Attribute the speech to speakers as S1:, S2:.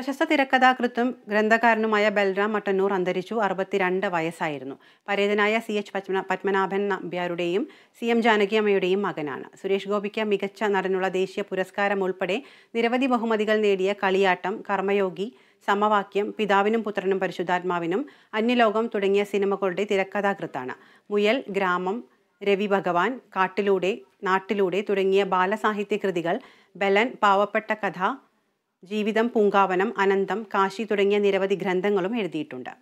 S1: പ്രശസ്ത തിരക്കഥാകൃത്തും ഗ്രന്ഥകാരനുമായ ബൽറാം മട്ടന്നൂർ അന്തരിച്ചു അറുപത്തിരണ്ട് വയസ്സായിരുന്നു പരേതനായ സി എച്ച് പത്മ പത്മനാഭൻ നമ്പ്യാരുടെയും സി എം ജാനകിയമ്മയുടെയും മകനാണ് സുരേഷ് ഗോപിക്ക് മികച്ച നടനുള്ള ദേശീയ പുരസ്കാരം ഉൾപ്പെടെ നിരവധി ബഹുമതികൾ നേടിയ കളിയാട്ടം കർമ്മയോഗി സമവാക്യം പിതാവിനും പുത്രനും പരിശുദ്ധാത്മാവിനും അന്യലോകം തുടങ്ങിയ സിനിമകളുടെ തിരക്കഥാകൃത്താണ് മുയൽ ഗ്രാമം രവി ഭഗവാൻ കാട്ടിലൂടെ നാട്ടിലൂടെ തുടങ്ങിയ ബാലസാഹിത്യകൃതികൾ ബലൻ പാവപ്പെട്ട കഥ ജീവിതം പൂങ്കാവനം അനന്തം കാശി തുടങ്ങിയ നിരവധി ഗ്രന്ഥങ്ങളും എഴുതിയിട്ടുണ്ട്